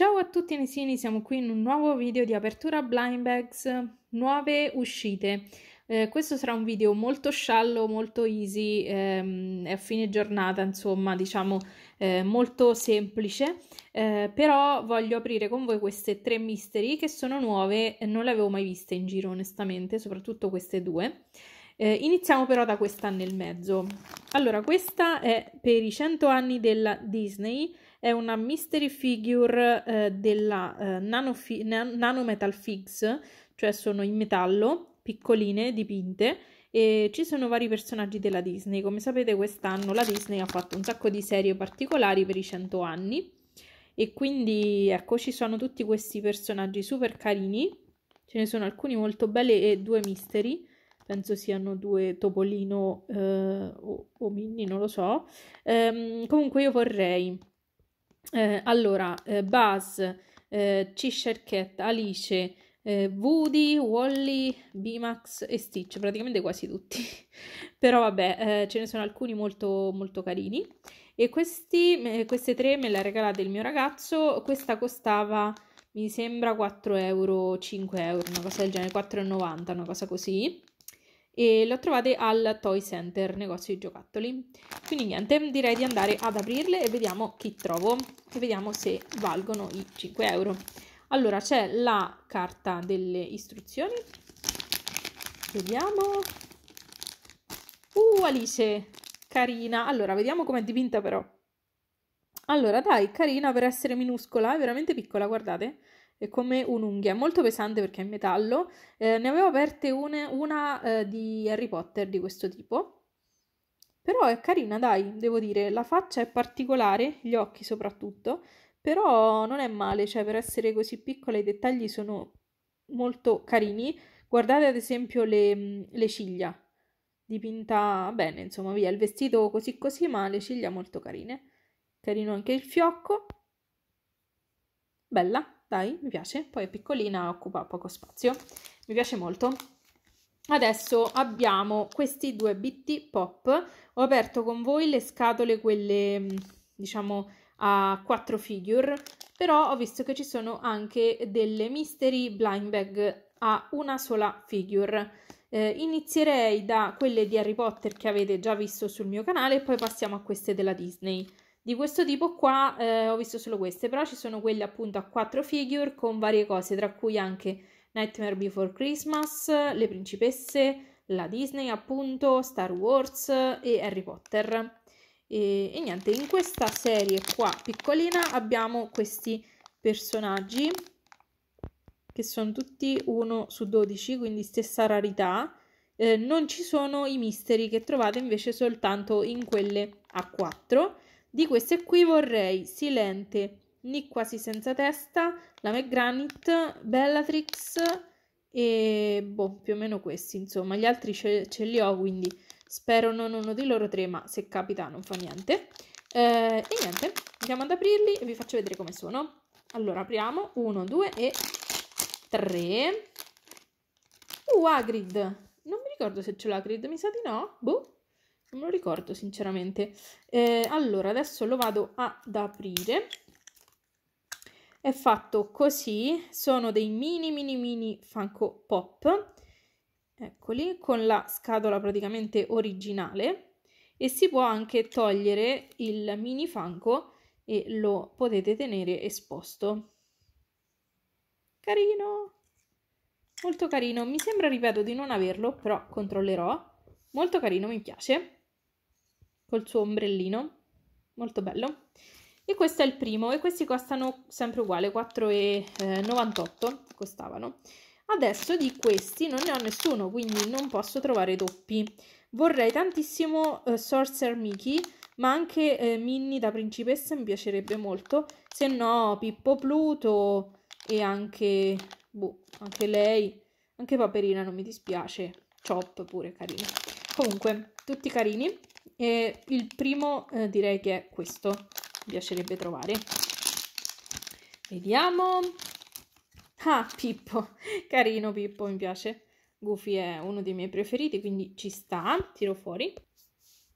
Ciao a tutti Nesini, siamo qui in un nuovo video di apertura Blind Bags, nuove uscite. Eh, questo sarà un video molto sciallo, molto easy, ehm, è a fine giornata, insomma, diciamo eh, molto semplice, eh, però voglio aprire con voi queste tre mystery che sono nuove, non le avevo mai viste in giro onestamente, soprattutto queste due. Eh, iniziamo però da questa nel mezzo. Allora, questa è per i 100 anni della Disney, è una mystery figure eh, della eh, nanofi- nan- Nanometal Figs, cioè sono in metallo, piccoline, dipinte, e ci sono vari personaggi della Disney. Come sapete quest'anno la Disney ha fatto un sacco di serie particolari per i 100 anni e quindi ecco ci sono tutti questi personaggi super carini, ce ne sono alcuni molto belli e due mystery penso siano due topolino eh, o, o mini, non lo so. Ehm, comunque io vorrei eh, allora, eh, Buzz, eh, Cheshire Cat, Alice, eh, Woody, Wally, Bimax e Stitch, praticamente quasi tutti. Però vabbè, eh, ce ne sono alcuni molto, molto carini. E questi, queste tre me le ha regalate il mio ragazzo. Questa costava, mi sembra, 4 euro, 5 euro, una cosa del genere, 4,90, una cosa così e lo trovate al Toy Center, negozio di giocattoli. Quindi niente, direi di andare ad aprirle e vediamo chi trovo e vediamo se valgono i 5 euro. Allora c'è la carta delle istruzioni, vediamo. Uh, Alice, carina. Allora, vediamo com'è dipinta però. Allora, dai, carina per essere minuscola, è veramente piccola, guardate come un'unghia, molto pesante perché è in metallo. Eh, ne avevo aperte une, una eh, di Harry Potter di questo tipo. Però è carina, dai, devo dire, la faccia è particolare, gli occhi soprattutto, però non è male, cioè per essere così piccola i dettagli sono molto carini. Guardate ad esempio le, mm, le ciglia, dipinta bene, insomma, via, il vestito così così, ma le ciglia molto carine. Carino anche il fiocco. Bella dai, mi piace. Poi è piccolina, occupa poco spazio. Mi piace molto. Adesso abbiamo questi due BT Pop. Ho aperto con voi le scatole, quelle mm, diciamo a quattro figure, però ho visto che ci sono anche delle mystery blind bag a una sola figure. Eh, inizierei da quelle di Harry Potter che avete già visto sul mio canale e poi passiamo a queste della Disney. Di questo tipo qua eh, ho visto solo queste, però ci sono quelle appunto a quattro figure con varie cose, tra cui anche Nightmare Before Christmas, Le Principesse, la Disney appunto, Star Wars e Harry Potter. E, e niente, in questa serie qua piccolina abbiamo questi personaggi che sono tutti 1 su 12, quindi stessa rarità. Eh, non ci sono i misteri che trovate invece soltanto in quelle a 4 di queste qui vorrei Silente, Nick quasi senza testa, Lame McGranit, Bellatrix e boh, più o meno questi, insomma, gli altri ce, ce li ho, quindi spero non uno di loro tre, ma se capita non fa niente. Eh, e niente, andiamo ad aprirli e vi faccio vedere come sono. Allora, apriamo, 1, 2 e 3. Uh, Agrid! Non mi ricordo se ce l'ho mi sa di no, boh. Non lo ricordo sinceramente. Eh, allora, adesso lo vado ad aprire. È fatto così, sono dei mini mini mini Funko Pop, eccoli, con la scatola praticamente originale e si può anche togliere il mini Funko e lo potete tenere esposto. Carino! Molto carino, mi sembra, ripeto, di non averlo, però controllerò. Molto carino, mi piace col suo ombrellino, molto bello. E questo è il primo e questi costano sempre uguale, 4,98 eh, costavano. Adesso di questi non ne ho nessuno, quindi non posso trovare doppi. Vorrei tantissimo eh, Sorcerer Mickey, ma anche eh, Minnie da principessa mi piacerebbe molto. Se no, Pippo Pluto e anche, boh, anche lei, anche Paperina non mi dispiace. Chop pure carino. Comunque, tutti carini. E il primo eh, direi che è questo, mi piacerebbe trovare. Vediamo. Ah, Pippo, carino Pippo, mi piace. Goofy è uno dei miei preferiti, quindi ci sta, tiro fuori.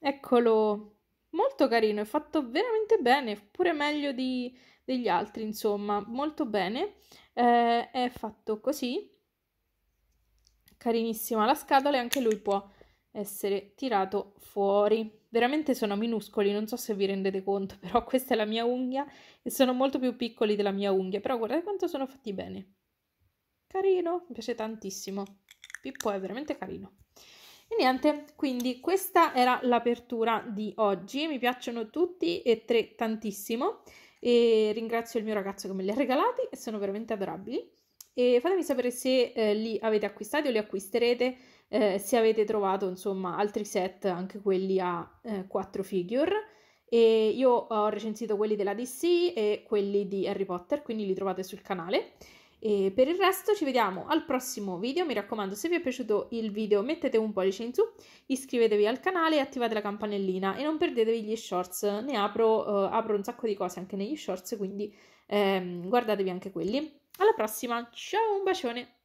Eccolo, molto carino, è fatto veramente bene, pure meglio di, degli altri, insomma, molto bene. Eh, è fatto così, carinissima la scatola e anche lui può essere tirato fuori. Veramente sono minuscoli, non so se vi rendete conto, però questa è la mia unghia e sono molto più piccoli della mia unghia, però guardate quanto sono fatti bene. Carino, mi piace tantissimo. Pippo è veramente carino. E niente, quindi questa era l'apertura di oggi, mi piacciono tutti e tre tantissimo e ringrazio il mio ragazzo che me li ha regalati e sono veramente adorabili. E fatemi sapere se eh, li avete acquistati o li acquisterete eh, se avete trovato insomma altri set, anche quelli a eh, 4 figure. E io ho recensito quelli della DC e quelli di Harry Potter, quindi li trovate sul canale. E per il resto ci vediamo al prossimo video, mi raccomando se vi è piaciuto il video mettete un pollice in su, iscrivetevi al canale e attivate la campanellina e non perdetevi gli shorts, ne apro, eh, apro un sacco di cose anche negli shorts, quindi ehm, guardatevi anche quelli. Alla prossima, ciao, un bacione!